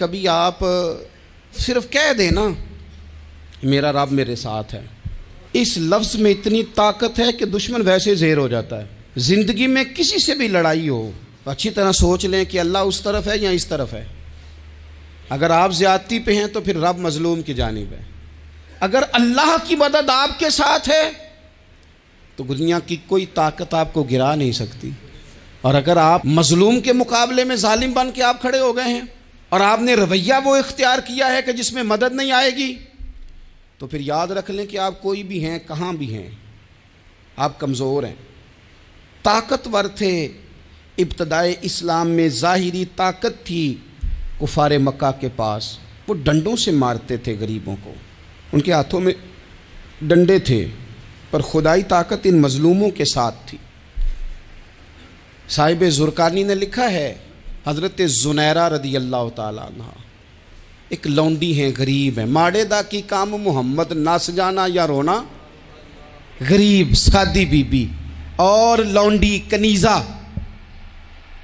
कभी आप सिर्फ कह देना मेरा रब मेरे साथ है इस लफ्ज़ में इतनी ताकत है कि दुश्मन वैसे जेर हो जाता है ज़िंदगी में किसी से भी लड़ाई हो अच्छी तरह सोच लें कि अल्लाह उस तरफ है या इस तरफ है अगर आप ज़्यादती पे हैं तो फिर रब मज़लूम की जानब है अगर अल्लाह की मदद आपके साथ है तो दुनिया की कोई ताकत आपको गिरा नहीं सकती और अगर आप मज़लूम के मुकाबले में ालिम बन के आप खड़े हो गए हैं और आपने रवैया वो इख्तियार किया है कि जिसमें मदद नहीं आएगी तो फिर याद रख लें कि आप कोई भी हैं कहाँ भी हैं आप कमज़ोर हैं ताकतवर थे इब्तदाए इस्लाम में ज़ाहरी ताकत थी कुफार मक्का के पास वो डंडों से मारते थे गरीबों को उनके हाथों में डंडे थे पर खुदाई ताकत इन मज़लूमों के साथ थी साहिब जुरकानी ने लिखा है हज़रत जुनैरा रदी अल्लाह तला एक लौंडी हैं गरीब हैं माड़े दा की काम मोहम्मद नस जाना या रोना गरीब सादी बीबी और लौंडी कनीज़ा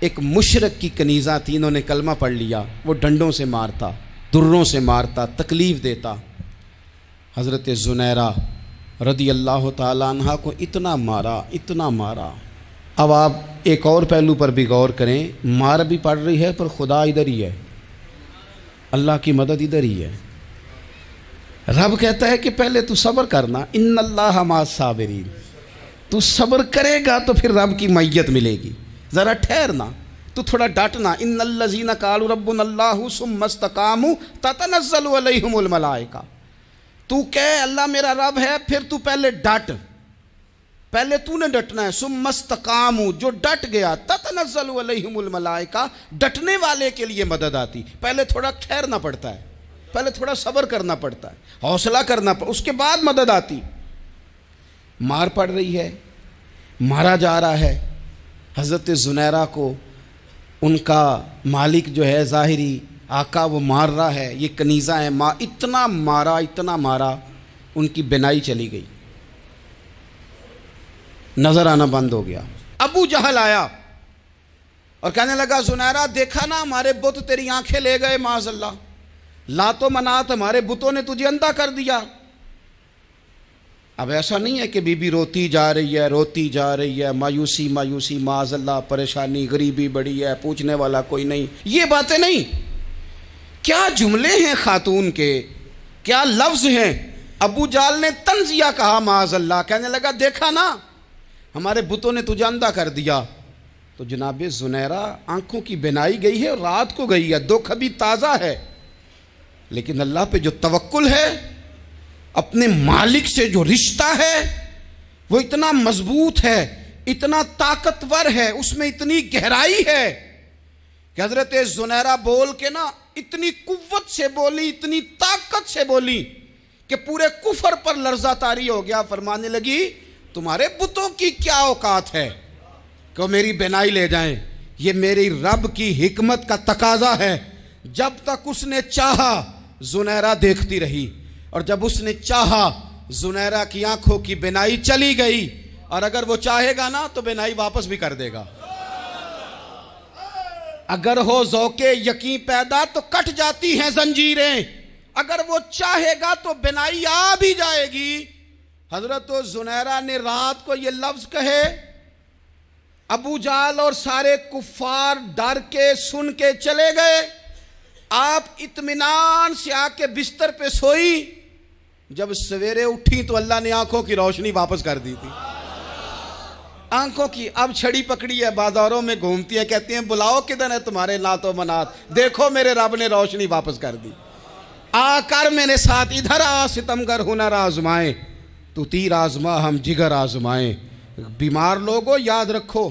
एक मुशरक की कनीज़ा थी इन्होंने कलमा पढ़ लिया वो डंडों से मारता दुर्रों से मारता तकलीफ़ देता हज़रत जुनैरा रदी अल्लाह तह को इतना मारा इतना मारा अब आप एक और पहलू पर भी गौर करें मार भी पड़ रही है पर खुदा इधर ही है अल्लाह की मदद इधर ही है रब कहता है कि पहले तू सब्र करना इन अल्लाह हमाद साबरीन तू सब्र करेगा तो फिर रब की मैयत मिलेगी ज़रा ठहरना तो थोड़ा डांटना इन लजीना कालू रब्बुल्लाहू सुम मस्तकाम का तू कह अल्लाह मेरा रब है फिर तू पहले डांट पहले तूने डटना है काम जो डट गया ततनजलमलायका डटने वाले के लिए मदद आती पहले थोड़ा ठहरना पड़ता है पहले थोड़ा सब्र करना पड़ता है हौसला करना पड़ता उसके बाद मदद आती मार पड़ रही है मारा जा रहा है हज़रत जुनैरा को उनका मालिक जो है ज़ाहरी आका वो मार रहा है ये कनीज़ा है माँ इतना मारा इतना मारा उनकी बिनाई चली गई नज़र आना बंद हो गया अबू जहल आया और कहने लगा सुनहरा देखा ना हमारे बुत तेरी आंखें ले गए माजल्ला तो मनात हमारे बुतों ने तुझे अंधा कर दिया अब ऐसा नहीं है कि बीबी रोती जा रही है रोती जा रही है मायूसी मायूसी माजल्ला परेशानी गरीबी बड़ी है पूछने वाला कोई नहीं ये बातें नहीं क्या जुमले हैं खातून के क्या लफ्ज़ हैं अबू जाल ने तंजिया कहा माजल्ला कहने लगा देखा ना हमारे बुतों ने तुझे कर दिया तो जनाब जुनैरा आंखों की बनाई गई है रात को गई है दुख अभी ताज़ा है लेकिन अल्लाह पे जो तवक्ल है अपने मालिक से जो रिश्ता है वो इतना मजबूत है इतना ताकतवर है उसमें इतनी गहराई है कि हजरत जुनैरा बोल के ना इतनी कुवत से बोली इतनी ताकत से बोली कि पूरे कुफर पर लर्जा तारी हो गया फरमाने लगी तुम्हारे बुतों की क्या औकात है क्यों मेरी बेनाई ले जाएं ये मेरी रब की हिकमत का तकाजा है जब तक उसने चाहा जुनैरा देखती रही और जब उसने चाहा जुनैरा की आंखों की बेनाई चली गई और अगर वो चाहेगा ना तो बेनाई वापस भी कर देगा अगर हो जोके यकीन पैदा तो कट जाती हैं जंजीरें अगर वो चाहेगा तो बेनाई आ भी जाएगी हजरत जुनैरा ने रात को ये लफ्ज़ कहे अबू जाल और सारे कुफार डर के सुन के चले गए आप इतमान से आके बिस्तर पे सोई जब सवेरे उठी तो अल्लाह ने आंखों की रोशनी वापस कर दी थी आंखों की अब छड़ी पकड़ी है बाजारों में घूमती है कहती हैं बुलाओ किधर है तुम्हारे नातो मनात देखो मेरे रब ने रोशनी वापस कर दी आकर मेरे साथ इधर आ सितमगर हुनर आजमाए तो तीर आजमा हम जिगर आजमाएं बीमार लोगों याद रखो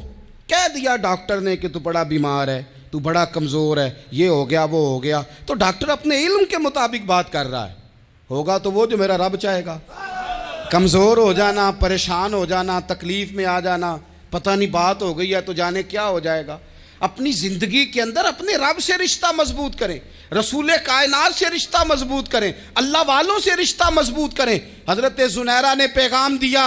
कह दिया डॉक्टर ने कि तू बड़ा बीमार है तू बड़ा कमज़ोर है ये हो गया वो हो गया तो डॉक्टर अपने इल्म के मुताबिक बात कर रहा है होगा तो वो जो मेरा रब चाहेगा कमज़ोर हो जाना परेशान हो जाना तकलीफ़ में आ जाना पता नहीं बात हो गई है तो जाने क्या हो जाएगा अपनी ज़िंदगी के अंदर अपने रब से रिश्ता मजबूत करें रसूल कायनार से रिश्ता मजबूत करें अल्लाह वालों से रिश्ता मजबूत करें हजरत जुनैरा ने पैगाम दिया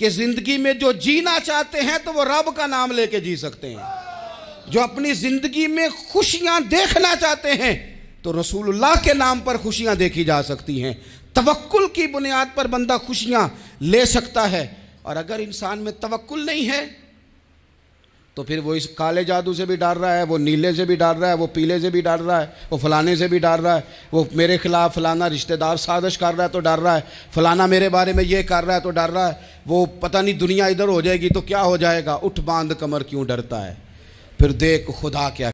कि जिंदगी में जो जीना चाहते हैं तो वो रब का नाम लेके जी सकते हैं जो अपनी जिंदगी में खुशियां देखना चाहते हैं तो रसूलुल्लाह के नाम पर खुशियां देखी जा सकती हैं तवक्ल की बुनियाद पर बंदा खुशियां ले सकता है और अगर इंसान में तवक्ल नहीं है तो फिर वो इस काले जादू से भी डर रहा है वो नीले से भी डर रहा है वो पीले से भी डर रहा है वो फलाने से भी डर रहा है वो मेरे खिलाफ फलाना रिश्तेदार साजिश कर रहा है तो डर रहा है फलाना मेरे बारे में ये कर रहा है तो डर रहा है वो पता नहीं दुनिया इधर हो जाएगी तो क्या हो जाएगा उठ बांध कमर क्यों डरता है फिर देख खुदा क्या